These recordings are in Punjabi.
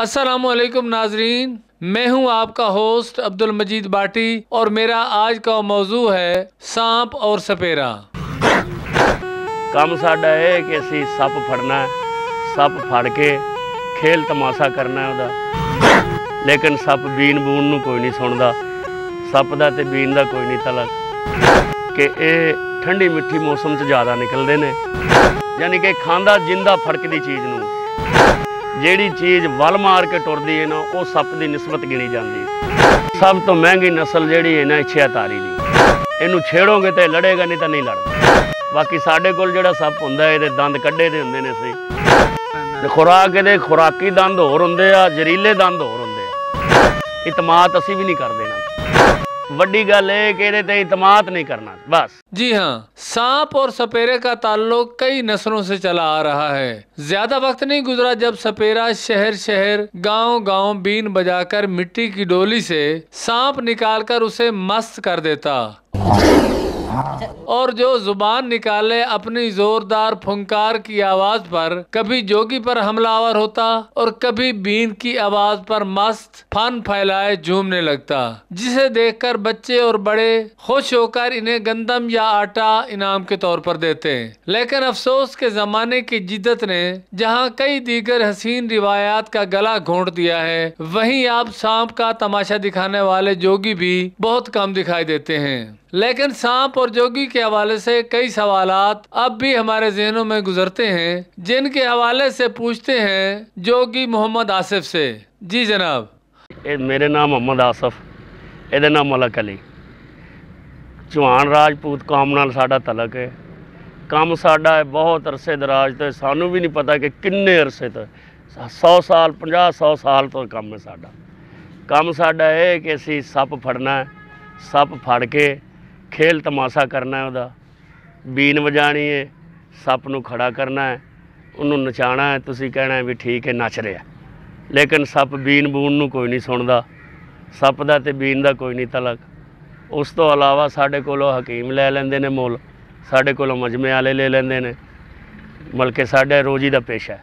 असलम नाजरीन मैं हूं आपका होस्ट अब्दुल मजीद बाटी और मेरा आज का मौजू है सांप और सपेरा ਕੰਮ ਸਾਡਾ ਇਹ ਕਿ ਅਸੀਂ ਸੱਪ ਫੜਨਾ ਹੈ, ਸੱਪ ਫੜ ਕੇ ਖੇਲ ਤਮਾਸ਼ਾ ਕਰਨਾ ਹੈ ਉਹਦਾ ਲੇਕਿਨ ਸੱਪ ਬੀਨ ਬੂਨ ਨੂੰ ਕੋਈ ਨਹੀਂ ਸੁਣਦਾ ਸੱਪ ਦਾ ਤੇ ਬੀਨ ਦਾ ਕੋਈ ਨਹੀਂ ਤਲਕ ਕਿ ਇਹ ਠੰਡੀ ਮਿੱਠੀ ਮੌਸਮ 'ਚ ਜ਼ਿਆਦਾ ਨਿਕਲਦੇ ਨੇ ਯਾਨੀ ਕਿ ਖਾਂਦਾ ਜਿੰਦਾ ਫੜਕਦੀ ਚੀਜ਼ ਨੂੰ ਜਿਹੜੀ ਚੀਜ਼ ਵਲ ਮਾਰ ਕੇ ਟੁਰਦੀ ਹੈ ਨਾ ਉਹ ਸੱਪ ਦੀ ਨਿਸਬਤ ਗਿਣੀ ਜਾਂਦੀ ਸਭ ਤੋਂ ਮਹਿੰਗੀ ਨਸਲ ਜਿਹੜੀ ਹੈ ਨਾ ਇਛਿਆਤਾਰੀ ਦੀ ਇਹਨੂੰ ਛੇੜੋਗੇ ਤੇ ਲੜੇਗਾ ਨਹੀਂ ਤਾਂ ਨਹੀਂ ਲੜਦਾ ਬਾਕੀ ਸਾਡੇ ਕੋਲ ਜਿਹੜਾ ਸੱਪ ਹੁੰਦਾ ਇਹਦੇ ਦੰਦ ਕੱਢੇ ਦੇ ਹੁੰਦੇ ਨੇ ਸੇ ਤੇ ਖੁਰਾਕ ਇਹਦੇ ਖੁਰਾਕੀ ਦੰਦ ਹੋਰ ਹੁੰਦੇ ਆ ਜ਼ਰੀਲੇ ਦੰਦ ਹੋਰ ਹੁੰਦੇ ਆ ਇਤਮਾਤ ਅਸੀਂ ਵੀ ਨਹੀਂ ਕਰਦੇ ਨਾ ਵੱਡੀ गल है नहीं करना बस जी हाँ सांप और सपेरे का ताल्लुक कई नस्लों से चला आ रहा है ज्यादा वक्त नहीं गुजरा जब सपेरा शहर शहर गांव गांव बीन बजाकर मिट्टी की डोली से सांप निकालकर उसे मस्त कर देता और जो जुबान निकाले अपनी जोरदार फुंकार की आवाज पर कभी जोगी पर हमलावर होता और कभी बीन की आवाज पर मस्त फन फैलाए झूमने लगता जिसे देखकर बच्चे और बड़े खुश होकर इन्हें गंदम या आटा इनाम के तौर पर देते लेकिन अफसोस के जमाने की जिद्दत ने जहाँ कई दीगर हसीन रिवायात का गला घोंट दिया है वही आप सांप का तमाशा दिखाने वाले जोगी भी बहुत कम दिखाई देते हैं लेकिन सांप और जोगी के हवाले से कई सवाल अब भी हमारे जहनों में गुजरते हैं जिनके हवाले से पूछते हैं जोगी मोहम्मद आसिफ से जी जनाब मेरे नाम मोहम्मद आसिफ ए नाम मलक अली चौहान राजपूत कौम सा तलक है कम साडा है बहुत अरसे दराज तो सानू भी नहीं पता कि किन्ने अरसे तो सौ साल पाँह सौ साल तो कम है साडा कम साडा है कि असी सप फड़ना सप फड़ के ਖੇਲ ਤਮਾਸ਼ਾ ਕਰਨਾ ਹੈ ਉਹਦਾ ਬੀਨ ਵਜਾਣੀ ਹੈ ਸੱਪ ਨੂੰ ਖੜਾ ਕਰਨਾ ਹੈ ਉਹਨੂੰ ਨਚਾਣਾ ਹੈ ਤੁਸੀਂ ਕਹਿਣਾ ਵੀ ਠੀਕ ਹੈ ਨੱਚ ਰਿਹਾ ਲੇਕਿਨ ਸੱਪ ਬੀਨ ਬੂਨ ਨੂੰ ਕੋਈ ਨਹੀਂ ਸੁਣਦਾ ਸੱਪ ਦਾ ਤੇ ਬੀਨ ਦਾ ਕੋਈ ਨਹੀਂ ਤਲਕ ਉਸ ਤੋਂ ਇਲਾਵਾ ਸਾਡੇ ਕੋਲੋਂ ਹਕੀਮ ਲੈ ਲੈਂਦੇ ਨੇ ਮੁੱਲ ਸਾਡੇ ਕੋਲੋਂ ਮਜਮੇ ਵਾਲੇ ਲੈ ਲੈਂਦੇ ਨੇ ਮਲਕੇ ਸਾਡੇ ਰੋਜੀ ਦਾ ਪੇਸ਼ਾ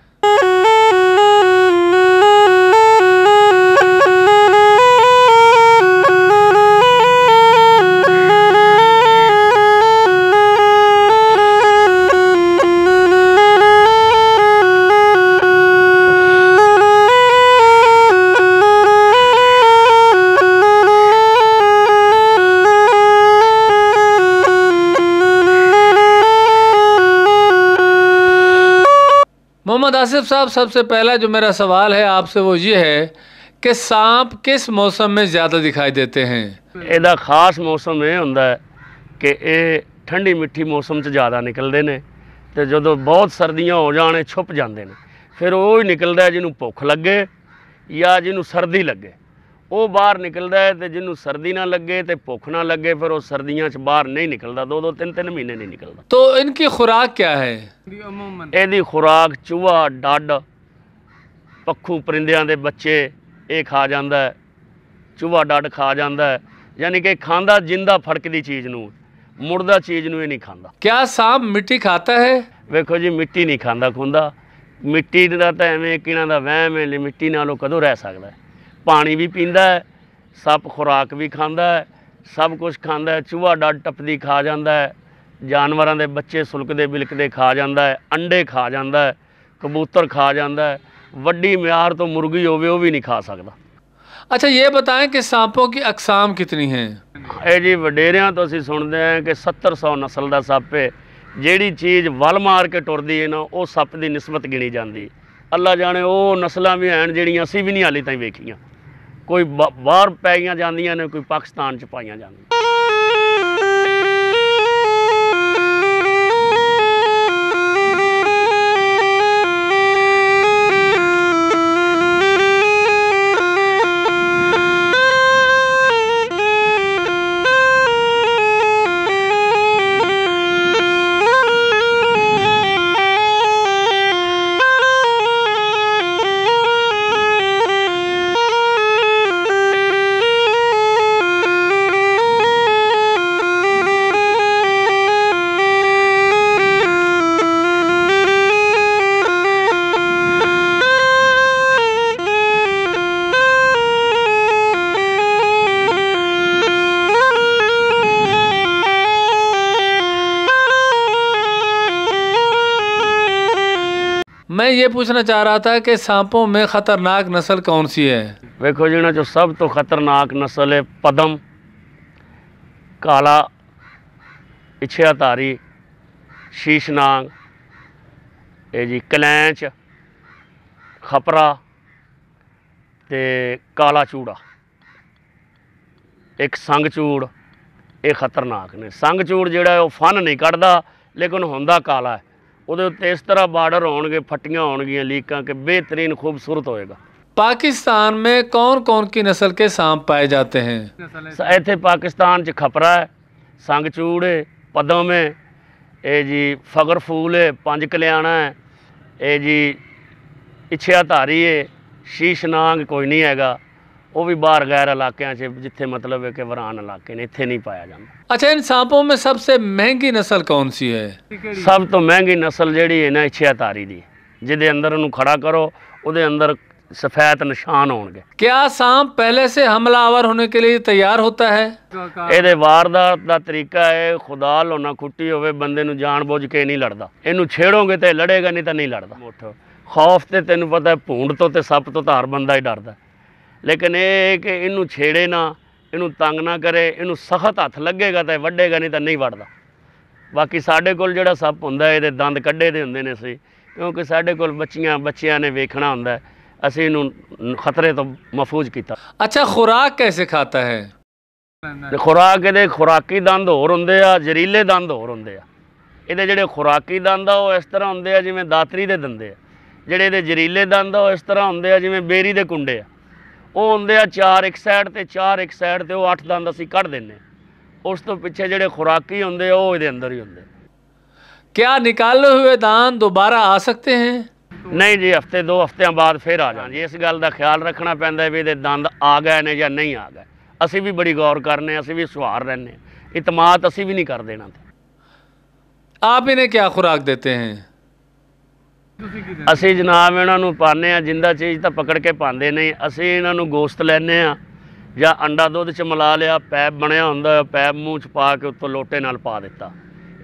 मोहम्मद आसिफ साहब सबसे पहला जो मेरा सवाल है आपसे वो ये है ਕਿ ਸਾਂਪ ਕਿਸ ਮੌਸਮ ਵਿੱਚ ਜ਼ਿਆਦਾ ਦਿਖਾਈ ਦਿੰਦੇ ਹਨ ਇਹਦਾ ਖਾਸ ਮੌਸਮ ਇਹ ਹੁੰਦਾ ਹੈ ਕਿ ਇਹ ਠੰਡੀ ਮਿੱਠੀ ਮੌਸਮ 'ਚ ਜ਼ਿਆਦਾ ਨਿਕਲਦੇ ਨੇ ਤੇ ਜਦੋਂ ਬਹੁਤ ਸਰਦੀਆਂ ਹੋ ਜਾਣ ਇਹ ਛੁੱਪ ਜਾਂਦੇ ਨੇ ਫਿਰ ਉਹ ਹੀ ਨਿਕਲਦਾ ਜਿਹਨੂੰ ਭੁੱਖ ਲੱਗੇ ਜਾਂ ਜਿਹਨੂੰ ਸਰਦੀ ਲੱਗੇ ਉਹ ਬਾਹਰ ਨਿਕਲਦਾ ਹੈ ਤੇ ਜਿਹਨੂੰ ਸਰਦੀ ਨਾ ਲੱਗੇ ਤੇ ਭੁੱਖ ਨਾ ਲੱਗੇ ਫਿਰ ਉਹ ਸਰਦੀਆਂ 'ਚ ਬਾਹਰ ਨਹੀਂ ਨਿਕਲਦਾ ਦੋ ਦੋ ਤਿੰਨ ਤਿੰਨ ਮਹੀਨੇ ਨਹੀਂ ਨਿਕਲਦਾ ਤੋਂ ਇਨਕੀ ਖੁਰਾਕ ਕੀ ਹੈ ਇਹਦੀ ਖੁਰਾਕ ਚੂਹਾ ਡੱਡ ਪੱਖੂ ਪਰਿੰਦਿਆਂ ਦੇ ਬੱਚੇ ਇਹ ਖਾ ਜਾਂਦਾ ਹੈ ਚੂਹਾ ਡੱਡ ਖਾ ਜਾਂਦਾ ਹੈ ਯਾਨੀ ਕਿ ਖਾਂਦਾ ਜਿੰਦਾ ਫੜਕਦੀ ਚੀਜ਼ ਨੂੰ ਮੁਰਦਾ ਚੀਜ਼ ਨੂੰ ਇਹ ਨਹੀਂ ਖਾਂਦਾ ਕਿਆ ਸਾਹ ਮਿੱਟੀ ਖਾਤਾ ਹੈ ਵੇਖੋ ਜੀ ਮਿੱਟੀ ਨਹੀਂ ਖਾਂਦਾ ਖੁੰਦਾ ਮਿੱਟੀ ਦਾ ਤਾਂ ਐਵੇਂ ਕਿਹਨਾਂ ਦਾ ਵਹਿਮ ਹੈ ਮਿੱਟੀ ਨਾਲ ਉਹ ਕਦੋਂ ਰਹਿ ਸਕਦਾ ਹੈ ਪਾਣੀ ਵੀ ਪੀਂਦਾ ਹੈ ਸੱਪ ਖੁਰਾਕ ਵੀ ਖਾਂਦਾ ਹੈ ਸਭ ਕੁਝ ਖਾਂਦਾ ਹੈ ਚੂਹਾ ਡੱਡ ਟੱਪਦੀ ਖਾ ਜਾਂਦਾ ਹੈ ਜਾਨਵਰਾਂ ਦੇ ਬੱਚੇ ਸੁਲਕਦੇ ਬਿਲਕਦੇ ਖਾ ਜਾਂਦਾ ਹੈ ਅੰਡੇ ਖਾ ਜਾਂਦਾ ਹੈ ਕਬੂਤਰ ਖਾ ਜਾਂਦਾ ਹੈ ਵੱਡੀ ਮਿਆਰ ਤੋਂ ਮੁਰਗੀ ਹੋਵੇ ਉਹ ਵੀ ਨਹੀਂ ਖਾ ਸਕਦਾ ਅੱਛਾ ਇਹ ਬਤਾਏ ਕਿ सांपों ਕੀ ਅਕਸਾਮ ਕਿਤਨੀ ਹੈ ਇਹ ਜੀ ਵਡੇਰਿਆਂ ਤੋਂ ਅਸੀਂ ਸੁਣਦੇ ਆਂ ਕਿ 700 ਨਸਲ ਦਾ ਸੱਪ ਹੈ ਜਿਹੜੀ ਚੀਜ਼ ਵਲ ਮਾਰ ਕੇ ਟੁਰਦੀ ਹੈ ਨਾ ਉਹ ਸੱਪ ਦੀ ਨਿਸਬਤ ਗਿਣੀ ਜਾਂਦੀ ਅੱਲਾ ਜਾਣੇ ਉਹ ਨਸਲਾਂ ਵੀ ਹਨ ਜਿਹੜੀਆਂ ਅਸੀਂ ਵੀ ਨਹੀਂ ਹਾਲੇ ਤਾਈਂ ਵੇਖੀਆਂ ਕੋਈ ਬਾਹਰ ਪਾਈਆਂ ਜਾਂਦੀਆਂ ਨੇ ਕੋਈ ਪਾਕਿਸਤਾਨ 'ਚ ਪਾਈਆਂ ਜਾਂਦੀਆਂ ਪੁੱਛਣਾ ਚਾਹ ਰਹਾ रहा ਕਿ ਸਾਂਪੋਂ सांपों ਖਤਰਨਾਕ ਨਸਲ नस्ल कौन सी ਵੇਖੋ ਜੀ ਇਹਨਾਂ ਚੋਂ ਸਭ ਤੋਂ ਖਤਰਨਾਕ ਨਸਲ ਹੈ ਪਦਮ ਕਾਲਾ ਇਛਿਆਧਾਰੀ ਸ਼ੀਸ਼ਨਾਗ ਇਹ ਜੀ ਕਲੈਂਚ ਖਪਰਾ ਤੇ ਕਾਲਾ ਚੂੜਾ ਇੱਕ ਸੰਗ ਚੂੜ ਇਹ ਖਤਰਨਾਕ ਨੇ ਸੰਗ ਚੂੜ ਜਿਹੜਾ ਉਹ ਫਨ ਨਹੀਂ ਕੱਢਦਾ ਲੇਕਿਨ ਹੁੰਦਾ ਕਾਲਾ ਹੈ ਉਹਦੇ ਉੱਤੇ ਇਸ ਤਰ੍ਹਾਂ ਬਾਰਡਰ ਹੋਣਗੇ ਫੱਟੀਆਂ ਹੋਣਗੀਆਂ ਲੀਕਾਂ ਕਿ ਬਿਹਤਰੀਨ ਖੂਬਸੂਰਤ ਹੋਏਗਾ ਪਾਕਿਸਤਾਨ ਮੇ ਕੌਣ ਕੌਣ ਕੀ ਨਸਲ ਕੇ ਸਾਂਪ ਪਾਏ ਜਾਂਦੇ ਹਨ ਇੱਥੇ ਪਾਕਿਸਤਾਨ ਚ ਖਪਰਾ ਹੈ ਸੰਗਚੂੜ ਹੈ ਪਦਮ ਹੈ ਇਹ ਜੀ ਫਗਰ ਫੂਲ ਹੈ ਪੰਜ ਕਲਿਆਣਾ ਹੈ ਇਹ ਜੀ ਇਛਿਆ ਧਾਰੀ ਹੈ ਸ਼ੀਸ਼ਨਾਗ ਕੋਈ ਨਹੀਂ ਹੈਗਾ ਉਹ भी बाहर गैर इलाकों से जिथे मतलब है कि वरान इलाके ने इतने नहीं पाया जाता अच्छा इन सांपों में सबसे महंगी नस्ल कौन सी ਹੈ ਸਭ ਤੋਂ ਮਹਿੰਗੀ نسل ਜਿਹੜੀ ਹੈ ਨਾ छियातारी ਦੀ ਜਿਹਦੇ ਅੰਦਰ ਉਹਨੂੰ ਖੜਾ ਕਰੋ ਉਹਦੇ ਅੰਦਰ ਸਫੈਦ ਨਿਸ਼ਾਨ ਹੋਣਗੇ ਕਿਆ ਸਾਂਪ ਪਹਿਲੇ ਸੇ ਹਮਲਾਵਰ ਹੋਣੇ ਕੇ ਲਈ ਤਿਆਰ ਹੁੰਦਾ ਹੈ ਇਹਦੇ ਵਾਰਦਾਤ ਦਾ ਤਰੀਕਾ ਹੈ ਖੁਦਾ ਲੋਨਾ ਖੁੱਟੀ ਹੋਵੇ ਬੰਦੇ ਨੂੰ ਜਾਣ ਬੁੱਝ ਕੇ ਨਹੀਂ ਲੜਦਾ ਇਹਨੂੰ ਛੇੜੋਗੇ ਤੇ ਲੜੇਗਾ ਨਹੀਂ ਤਾਂ ਨਹੀਂ ਲੜਦਾ ਖੌਫ ਤੇ ਤੈਨੂੰ ਪਤਾ ਹੈ ਭੂੰਡ ਤੋਂ ਤੇ ਸੱਪ ਤੋਂ ਧਾਰ ਬੰਦਾ ਹੀ ਡਰਦਾ ਲੇਕਿਨ ਇਹ ਕਿ ਇਹਨੂੰ ਛੇੜੇ ਨਾ ਇਹਨੂੰ ਤੰਗ ਨਾ ਕਰੇ ਇਹਨੂੰ ਸਖਤ ਹੱਥ ਲੱਗੇਗਾ ਤਾਂ ਵੱਡੇਗਾ ਨਹੀਂ ਤਾਂ ਨਹੀਂ ਵੜਦਾ ਬਾਕੀ ਸਾਡੇ ਕੋਲ ਜਿਹੜਾ ਸੱਪ ਹੁੰਦਾ ਇਹਦੇ ਦੰਦ ਕੱਢੇ ਦੇ ਹੁੰਦੇ ਨੇ ਸੀ ਕਿਉਂਕਿ ਸਾਡੇ ਕੋਲ ਬੱਚੀਆਂ ਬੱਚਿਆਂ ਨੇ ਵੇਖਣਾ ਹੁੰਦਾ ਅਸੀਂ ਇਹਨੂੰ ਖਤਰੇ ਤੋਂ ਮਹਫੂਜ਼ ਕੀਤਾ ਅੱਛਾ ਖੁਰਾਕ ਕਿਵੇਂ ਖਾਤਾ ਹੈ ਖੁਰਾਕ ਇਹਦੇ ਖੁਰਾਕੀ ਦੰਦ ਹੋਰ ਹੁੰਦੇ ਆ ਜ਼ਰੀਲੇ ਦੰਦ ਹੋਰ ਹੁੰਦੇ ਆ ਇਹਦੇ ਜਿਹੜੇ ਖੁਰਾਕੀ ਦੰਦ ਆ ਉਹ ਇਸ ਤਰ੍ਹਾਂ ਹੁੰਦੇ ਆ ਜਿਵੇਂ ਦਾਤਰੀ ਦੇ ਦੰਦੇ ਆ ਜਿਹੜੇ ਇਹਦੇ ਜ਼ਰੀਲੇ ਦੰਦ ਆ ਉਹ ਇਸ ਤਰ੍ਹਾਂ ਹੁੰਦੇ ਆ ਜਿਵੇਂ 베ਰੀ ਦੇ ਕੁੰਡੇ ਆ ਉਹ ਹੁੰਦੇ ਆ ਚਾਰ ਇੱਕ ਸਾਈਡ ਤੇ ਚਾਰ ਇੱਕ ਸਾਈਡ ਤੇ ਉਹ ਅੱਠ ਦੰਦ ਅਸੀਂ ਕੱਢ ਦਿੰਨੇ ਉਸ ਤੋਂ ਪਿੱਛੇ ਜਿਹੜੇ ਖੁਰਾਕੀ ਹੁੰਦੇ ਉਹ ਇਹਦੇ ਅੰਦਰ ਹੀ ਹੁੰਦੇ ਕਿਆ निकाले ਹੋਏ ਦਾਨ ਦੁਬਾਰਾ ਆ ਸਕਤੇ ਹਨ ਨਹੀਂ ਜੀ ਹਫਤੇ ਦੋ ਹਫਤਿਆਂ ਬਾਅਦ ਫੇਰ ਆ ਜਾਂਦੇ ਜੀ ਇਸ ਗੱਲ ਦਾ ਖਿਆਲ ਰੱਖਣਾ ਪੈਂਦਾ ਵੀ ਇਹਦੇ ਦੰਦ ਆ ਗਏ ਨੇ ਜਾਂ ਨਹੀਂ ਆ ਗਏ ਅਸੀਂ ਵੀ ਬੜੀ ਗੌਰ ਕਰਨੇ ਅਸੀਂ ਵੀ ਸੁਹਾਰ ਰਹਿੰਨੇ ਇਤਮਾਦ ਅਸੀਂ ਵੀ ਨਹੀਂ ਕਰ ਦੇਣਾ ਆਪ ਇਹਨੇ ਕੀ ਖੁਰਾਕ ਦਿੰਦੇ ਹੈ ਅਸੀਂ ਜਨਾਬ ਇਹਨਾਂ ਨੂੰ ਪਾਣੇ ਆ ਜਿੰਦਾ ਚੀਜ਼ ਤਾਂ ਪਕੜ ਕੇ ਪਾਉਂਦੇ ਨਹੀਂ ਅਸੀਂ ਇਹਨਾਂ ਨੂੰ ਗੋਸ਼ਤ ਲੈਨੇ ਆ ਜਾਂ ਅੰਡਾ ਦੁੱਧ ਚ ਮਿਲਾ ਲਿਆ ਪੈਪ ਬਣਿਆ ਹੁੰਦਾ ਪੈਪ ਮੂੰਹ ਚ ਪਾ ਕੇ ਉੱਤੋਂ ਲੋਟੇ ਨਾਲ ਪਾ ਦਿੱਤਾ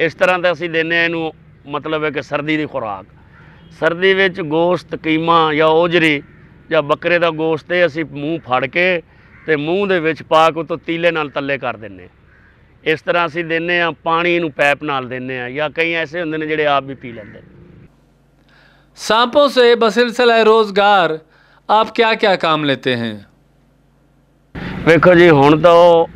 ਇਸ ਤਰ੍ਹਾਂ ਦਾ ਅਸੀਂ ਦਿੰਨੇ ਆ ਇਹਨੂੰ ਮਤਲਬ ਹੈ ਕਿ ਸਰਦੀ ਦੀ ਖੁਰਾਕ ਸਰਦੀ ਵਿੱਚ ਗੋਸ਼ਤ ਕੀਮਾ ਜਾਂ ਓਜਰੀ ਜਾਂ ਬੱਕਰੇ ਦਾ ਗੋਸ਼ਤ ਤੇ ਅਸੀਂ ਮੂੰਹ ਫੜ ਕੇ ਤੇ ਮੂੰਹ ਦੇ ਵਿੱਚ ਪਾ ਕੇ ਉੱਤੋਂ ਤੀਲੇ ਨਾਲ ਤੱਲੇ ਕਰ ਦਿੰਨੇ ਇਸ ਤਰ੍ਹਾਂ ਅਸੀਂ ਦਿੰਨੇ ਆ ਪਾਣੀ ਨੂੰ ਪੈਪ ਨਾਲ ਦਿੰਨੇ ਆ ਜਾਂ ਕਈ ਐਸੇ ਹੁੰਦੇ ਨੇ ਜਿਹੜੇ ਆਪ ਵੀ ਪੀ ਲੈਂਦੇ ਨੇ सांपों से बसिलसिला रोज़गार आप क्या क्या काम लेते हैं ਵੇਖੋ ਜੀ ਹੁਣ ਤਾਂ ਉਹ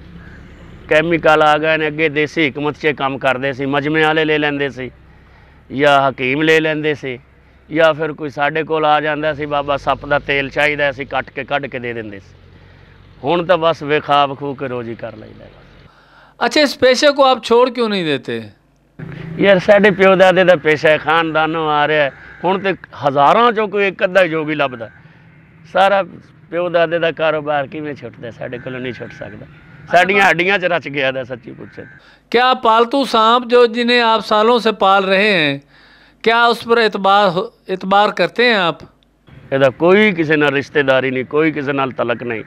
ਕੈਮੀਕਲ ਆ ਗਏ ਨੇ ਅੱਗੇ ਦੇਸੀ ਹਕਮਤ 'ਚ ਕੰਮ ਕਰਦੇ ਸੀ ਮਜਮੇ ਵਾਲੇ ਲੈ ਲੈਂਦੇ ਸੀ ਜਾਂ ਹਕੀਮ ਲੈ ਲੈਂਦੇ ਸੀ ਜਾਂ ਫਿਰ ਕੋਈ ਸਾਡੇ ਕੋਲ ਆ ਜਾਂਦਾ ਸੀ ਬਾਬਾ ਸੱਪ ਦਾ ਤੇਲ ਚਾਹੀਦਾ ਸੀ ਕੱਟ ਕੇ ਕੱਢ ਕੇ ਦੇ ਦਿੰਦੇ ਸੀ ਹੁਣ ਤਾਂ ਬਸ ਵਿਖਾ ਵਖੂ ਕੇ ਰੋਜ਼ੀ ਕਰ ਬਸ ਅੱਛਾ ਇਸ ਪੇਸ਼ੇ ਕੋ ਆਪ ਛੋੜ ਕਿਉਂ ਨਹੀਂ ਦਿੰਦੇ ਯਾਰ ਸਾਡੇ ਪਿਓ ਦਾਦੇ ਦਾ ਪੇਸ਼ਾ ਹੈ ਖਾਨਦਾਨੋਂ ਆ ਰਿਹਾ ਹੈ ਹੁਣ ਤੇ ਹਜ਼ਾਰਾਂ ਚੋਂ ਕੋਈ ਇੱਕ ਅੱਧਾ ਜੋਗੀ ਲੱਭਦਾ ਸਾਰਾ ਪਿਓ ਦਾਦੇ ਦਾ ਕਾਰੋਬਾਰ ਕਿਵੇਂ ਛੁੱਟਦਾ ਸਾਡੇ ਕੋਲੋਂ ਨਹੀਂ ਛੁੱਟ ਸਕਦਾ ਸਾਡੀਆਂ ਹੱਡੀਆਂ 'ਚ ਰਚ ਗਿਆ ਦਾ ਸੱਚੀ ਪੁੱਛੇ ਕਿਆ ਪਾਲਤੂ ਸਾਂਪ ਜੋ ਜਿਨੇ ਆਪ ਸਾਲੋਂ ਸੇ ਪਾਲ ਰਹੇ ਹੈ ਕਿਆ ਉਸ ਪਰ ਇਤਬਾਰ ਇਤਬਾਰ ਕਰਤੇ ਹੈ ਆਪ ਇਹਦਾ ਕੋਈ ਕਿਸੇ ਨਾਲ ਰਿਸ਼ਤੇਦਾਰੀ ਨਹੀਂ ਕੋਈ ਕਿਸੇ ਨਾਲ ਤਲਕ ਨਹੀਂ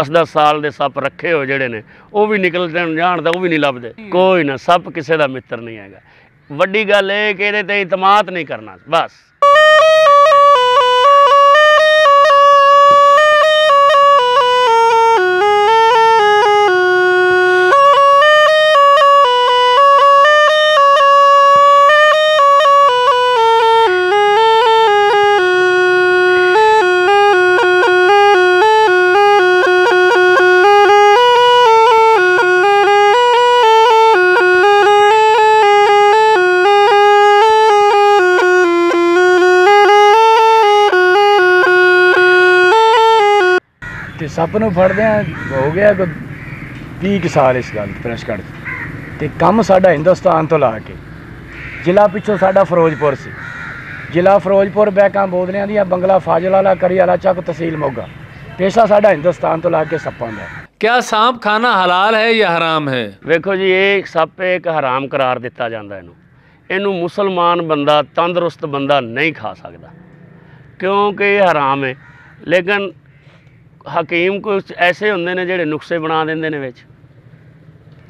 10-10 ਸਾਲ ਦੇ ਸੱਪ ਰੱਖੇ ਹੋ ਜਿਹੜੇ ਨੇ ਉਹ ਵੀ ਨਿਕਲ ਜਾਣ ਜਾਣਦਾ ਉਹ ਵੀ ਨਹੀਂ ਲੱਭਦੇ ਕੋਈ ਨਾ ਸੱਪ ਕਿਸੇ ਦਾ ਮਿੱਤਰ ਨਹੀਂ ਹੈਗਾ ਵੱਡੀ ਗੱਲ ਇਹ ਕਿ ਇਹਦੇ ਤੇ ਇਤਮਾਦ ਨਹੀਂ ਕਰਨਾ ਬਸ ਸੱਪ ਨੂੰ ਫੜਦੇ ਆ ਹੋ ਗਿਆ ਕੋਈ 30 ਸਾਲ ਇਸ ਗੱਲ ਪ੍ਰੈਸ ਕਰ ਤੇ ਕੰਮ ਸਾਡਾ ਹਿੰਦੁਸਤਾਨ ਤੋਂ ਲਾ ਕੇ ਜ਼ਿਲ੍ਹਾ ਪਿੱਛੋਂ ਸਾਡਾ ਫਿਰੋਜ਼ਪੁਰ ਸੀ ਜ਼ਿਲ੍ਹਾ ਫਿਰੋਜ਼ਪੁਰ ਬੈਕਾਂ ਬੋਦਲਿਆਂ ਦੀਆਂ ਬੰਗਲਾ ਕਰੀ ਵਾਲਾ ਚੱਕ ਤਹਿਸੀਲ ਮੋਗਾ ਪੇਸ਼ਾ ਸਾਡਾ ਹਿੰਦੁਸਤਾਨ ਤੋਂ ਲਾ ਕੇ ਸੱਪਾਂ ਦਾ ਕੀ ਸਾਂਪ ਖਾਣਾ ਹਲਾਲ ਹੈ ਜਾਂ ਹਰਾਮ ਹੈ ਵੇਖੋ ਜੀ ਇਹ ਸੱਪ ਇੱਕ ਹਰਾਮ ਕਰਾਰ ਦਿੱਤਾ ਜਾਂਦਾ ਇਹਨੂੰ ਇਹਨੂੰ ਮੁਸਲਮਾਨ ਬੰਦਾ ਤੰਦਰੁਸਤ ਬੰਦਾ ਨਹੀਂ ਖਾ ਸਕਦਾ ਕਿਉਂਕਿ ਇਹ ਹਰਾਮ ਹੈ ਲੇਕਿਨ ਹਕੀਮ ਕੁਝ ਐਸੇ ਹੁੰਦੇ ਨੇ ਜਿਹੜੇ ਨੁਕਸੇ ਬਣਾ ਦਿੰਦੇ ਨੇ ਵਿੱਚ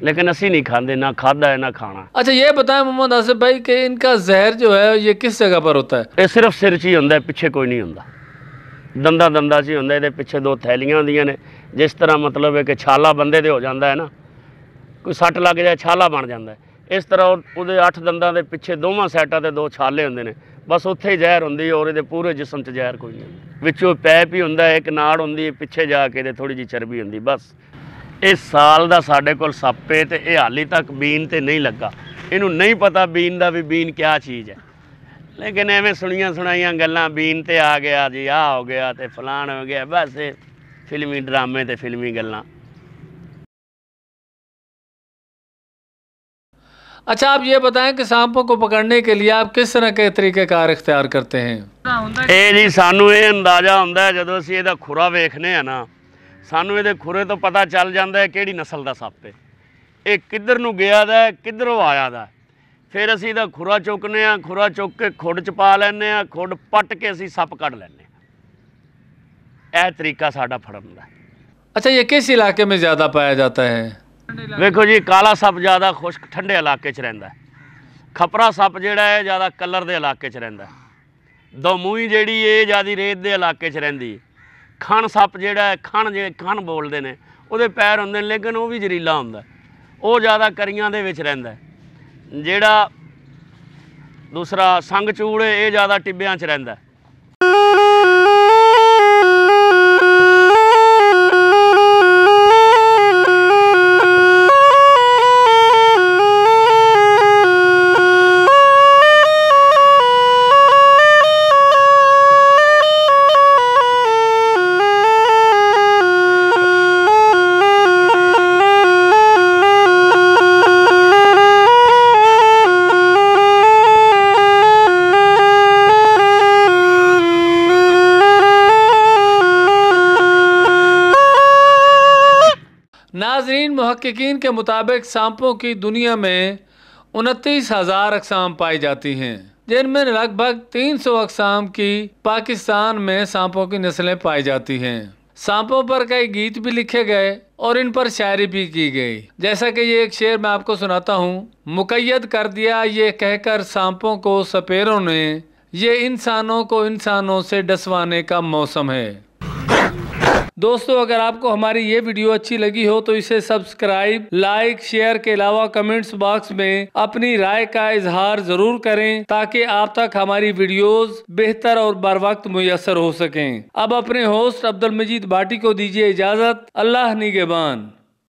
लेकिन असी नहीं खाते ना खादा है ना खाना अच्छा ये बताएं मोहम्मद आसिफ भाई कि इनका जहर जो है ये किस जगह पर होता है ये सिर्फ सिर च ही होंगे पिछे कोई नहीं होंगे दंदा दंदा च ही होंगे ये पिछे दो थैलियां होंगे ने जिस तरह मतलब है कि छाला बंदे तो हो जाता है ना कोई सट लग जाए छाला बन जाता है इस तरह वो अठ दंदा के पिछे दोवों सैटा के दो छाले होंगे ने ਬਸ ਉੱਥੇ ਹੀ ਜ਼ਹਿਰ ਹੁੰਦੀ ਔਰ ਇਹਦੇ ਪੂਰੇ ਜਿਸਮ 'ਚ ਜ਼ਹਿਰ ਕੋਈ ਨਹੀਂ ਵਿੱਚੋਂ ਪੈਪ ਹੀ ਹੁੰਦਾ ਇੱਕ ਨਾੜ ਹੁੰਦੀ ਪਿੱਛੇ ਜਾ ਕੇ ਤੇ ਥੋੜੀ ਜੀ ਚਰਬੀ ਹੁੰਦੀ ਬਸ ਇਸ ਸਾਲ ਦਾ ਸਾਡੇ ਕੋਲ ਸਾਪੇ ਤੇ ਇਹ ਹਾਲੀ ਤੱਕ ਬੀਨ ਤੇ ਨਹੀਂ ਲੱਗਾ ਇਹਨੂੰ ਨਹੀਂ ਪਤਾ ਬੀਨ ਦਾ ਵੀ ਬੀਨ ਕਿਆ ਚੀਜ਼ ਹੈ ਲੇਕਿਨ ਐਵੇਂ ਸੁਣੀਆਂ ਸੁਣਾਈਆਂ ਗੱਲਾਂ ਬੀਨ ਤੇ ਆ ਗਿਆ ਜੀ ਆ ਹੋ ਗਿਆ ਤੇ ਫਲਾਣ ਹੋ ਗਿਆ ਬਸ ਫਿਲਮੀ ਡਰਾਮੇ ਤੇ ਫਿਲਮੀ ਗੱਲਾਂ अच्छा आप ये बताएं कि सांपों को पकड़ने के लिए आप किस तरह के तरीक़ेकार इख्तियार करते हैं ਇਹ ਜੀ ਸਾਨੂੰ ਇਹ ਅੰਦਾਜ਼ਾ ਹੁੰਦਾ ਜਦੋਂ ਅਸੀਂ ਇਹਦਾ ਖੁਰਾ ਵੇਖਨੇ ਆ ਨਾ ਸਾਨੂੰ ਇਹਦੇ ਖੁਰੇ ਤੋਂ ਪਤਾ ਚੱਲ ਜਾਂਦਾ ਹੈ ਕਿਹੜੀ ਨਸਲ ਦਾ ਸੱਪ ਹੈ ਇਹ ਕਿੱਧਰ ਨੂੰ ਗਿਆ ਦਾ ਕਿੱਧਰੋਂ ਆਇਆ ਦਾ ਫਿਰ ਅਸੀਂ ਇਹਦਾ ਖੁਰਾ ਚੁੱਕਨੇ ਆ ਖੁਰਾ ਚੁੱਕ ਕੇ ਖੁੱਡ ਚ ਪਾ ਲੈਨੇ ਆ ਖੁੱਡ ਪੱਟ ਕੇ ਅਸੀਂ ਸੱਪ ਕੱਢ ਲੈਨੇ ਇਹ ਤਰੀਕਾ ਸਾਡਾ ਫੜਨ ਦਾ ਅੱਛਾ ਇਹ ਕਿਸ ਇਲਾਕੇ में ज़्यादा पाया जाता है ਵੇਖੋ ਜੀ ਕਾਲਾ ਸੱਪ ਜ਼ਿਆਦਾ ਖੁਸ਼ਕ ਠੰਡੇ ਇਲਾਕੇ 'ਚ ਰਹਿੰਦਾ ਖਪਰਾ ਸੱਪ ਜਿਹੜਾ ਹੈ ਜ਼ਿਆਦਾ ਕਲਰ ਦੇ ਇਲਾਕੇ 'ਚ ਰਹਿੰਦਾ ਦਮੂਈ ਜਿਹੜੀ ਇਹ ਜਿਆਦੀ ਰੇਤ ਦੇ ਇਲਾਕੇ 'ਚ ਰਹਿੰਦੀ ਖਣ ਸੱਪ ਜਿਹੜਾ ਹੈ ਖਣ ਜੇ ਖਣ ਬੋਲਦੇ ਨੇ ਉਹਦੇ ਪੈਰ ਹੁੰਦੇ ਨੇ ਲੇਕਿਨ ਉਹ ਵੀ ਜ਼ਰੀਲਾ ਹੁੰਦਾ ਉਹ ਜ਼ਿਆਦਾ ਕਰੀਆਂ ਦੇ ਵਿੱਚ ਰਹਿੰਦਾ ਜਿਹੜਾ ਦੂਸਰਾ ਸੰਗ ਚੂੜ ਇਹ ਜ਼ਿਆਦਾ ਟਿੱਬਿਆਂ 'ਚ ਰਹਿੰਦਾ नाजरीन महक्कीन के मुताबिक सांपों की दुनिया में उनतीस हज़ार अकसाम पाई जाती हैं जिनमें लगभग तीन सौ अकसाम की पाकिस्तान में सांपों की नस्लें पाई जाती हैं सांपों पर कई गीत भी लिखे गए और इन पर शायरी भी की गई जैसा कि ये एक शेर मैं आपको सुनाता हूँ मुकैद कर दिया ये कहकर सांपों को सपेरों ने ये इंसानों को इंसानों से डसवाने का मौसम है दोस्तों अगर आपको हमारी ये वीडियो अच्छी लगी हो तो इसे सब्सक्राइब लाइक शेयर के अलावा कमेंट्स बॉक्स में अपनी राय का इजहार जरूर करें ताकि आप तक हमारी वीडियोस बेहतर और बर वक्त मुयसर हो सकें अब अपने होस्ट अब्दुल मजीद भाटी को दीजिए इजाज़त अल्लाह निगेबान